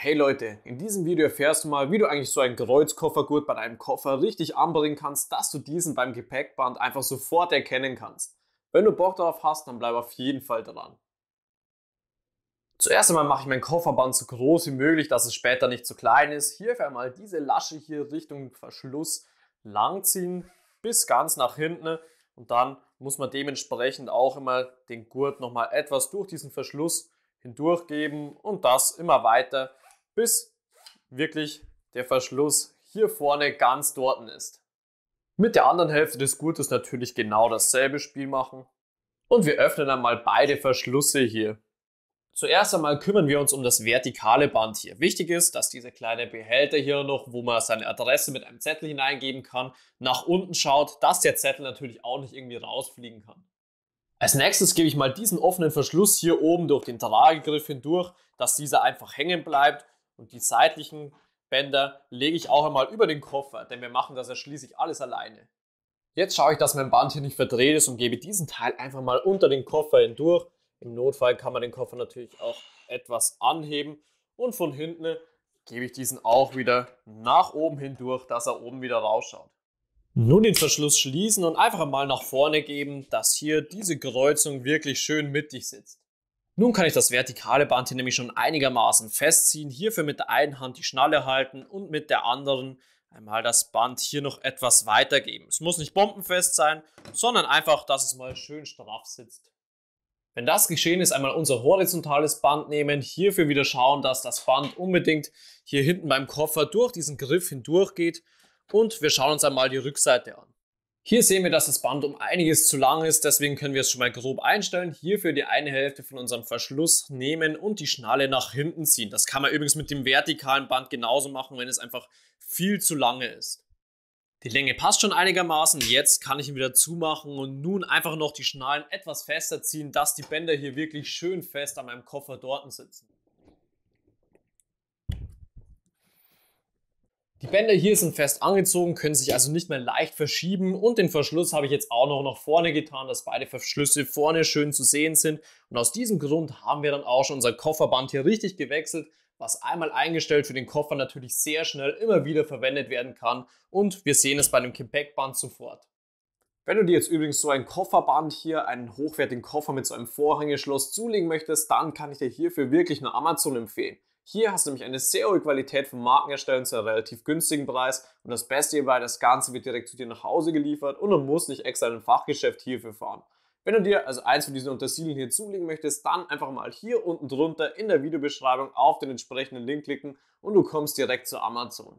Hey Leute, in diesem Video erfährst du mal, wie du eigentlich so einen Kreuzkoffergurt bei deinem Koffer richtig anbringen kannst, dass du diesen beim Gepäckband einfach sofort erkennen kannst. Wenn du Bock darauf hast, dann bleib auf jeden Fall dran. Zuerst einmal mache ich mein Kofferband so groß wie möglich, dass es später nicht zu klein ist. Hierfür einmal diese Lasche hier Richtung Verschluss langziehen bis ganz nach hinten und dann muss man dementsprechend auch immer den Gurt nochmal etwas durch diesen Verschluss hindurchgeben und das immer weiter bis wirklich der Verschluss hier vorne ganz dort ist. Mit der anderen Hälfte des Gurtes natürlich genau dasselbe Spiel machen. Und wir öffnen einmal beide Verschlüsse hier. Zuerst einmal kümmern wir uns um das vertikale Band hier. Wichtig ist, dass dieser kleine Behälter hier noch, wo man seine Adresse mit einem Zettel hineingeben kann, nach unten schaut, dass der Zettel natürlich auch nicht irgendwie rausfliegen kann. Als nächstes gebe ich mal diesen offenen Verschluss hier oben durch den Tragegriff hindurch, dass dieser einfach hängen bleibt und die seitlichen Bänder lege ich auch einmal über den Koffer, denn wir machen das ja schließlich alles alleine. Jetzt schaue ich, dass mein Band hier nicht verdreht ist und gebe diesen Teil einfach mal unter den Koffer hindurch. Im Notfall kann man den Koffer natürlich auch etwas anheben und von hinten gebe ich diesen auch wieder nach oben hindurch, dass er oben wieder rausschaut. Nun den Verschluss schließen und einfach mal nach vorne geben, dass hier diese Kreuzung wirklich schön mittig sitzt. Nun kann ich das vertikale Band hier nämlich schon einigermaßen festziehen. Hierfür mit der einen Hand die Schnalle halten und mit der anderen einmal das Band hier noch etwas weitergeben. Es muss nicht bombenfest sein, sondern einfach, dass es mal schön straff sitzt. Wenn das geschehen ist, einmal unser horizontales Band nehmen, hierfür wieder schauen, dass das Band unbedingt hier hinten beim Koffer durch diesen Griff hindurch geht und wir schauen uns einmal die Rückseite an. Hier sehen wir, dass das Band um einiges zu lang ist, deswegen können wir es schon mal grob einstellen. Hierfür die eine Hälfte von unserem Verschluss nehmen und die Schnalle nach hinten ziehen. Das kann man übrigens mit dem vertikalen Band genauso machen, wenn es einfach viel zu lange ist. Die Länge passt schon einigermaßen, jetzt kann ich ihn wieder zumachen und nun einfach noch die Schnallen etwas fester ziehen, dass die Bänder hier wirklich schön fest an meinem Koffer dort sitzen. Die Bänder hier sind fest angezogen, können sich also nicht mehr leicht verschieben und den Verschluss habe ich jetzt auch noch nach vorne getan, dass beide Verschlüsse vorne schön zu sehen sind. Und aus diesem Grund haben wir dann auch schon unser Kofferband hier richtig gewechselt, was einmal eingestellt für den Koffer natürlich sehr schnell immer wieder verwendet werden kann und wir sehen es bei dem Gepäckband sofort. Wenn du dir jetzt übrigens so ein Kofferband hier, einen hochwertigen Koffer mit so einem Vorhängeschloss zulegen möchtest, dann kann ich dir hierfür wirklich nur Amazon empfehlen. Hier hast du nämlich eine sehr hohe Qualität von Markenherstellern zu einem relativ günstigen Preis und das Beste hierbei, das Ganze wird direkt zu dir nach Hause geliefert und du musst nicht extra in ein Fachgeschäft hierfür fahren. Wenn du dir also eins von diesen Untersiedeln hier zulegen möchtest, dann einfach mal hier unten drunter in der Videobeschreibung auf den entsprechenden Link klicken und du kommst direkt zu Amazon.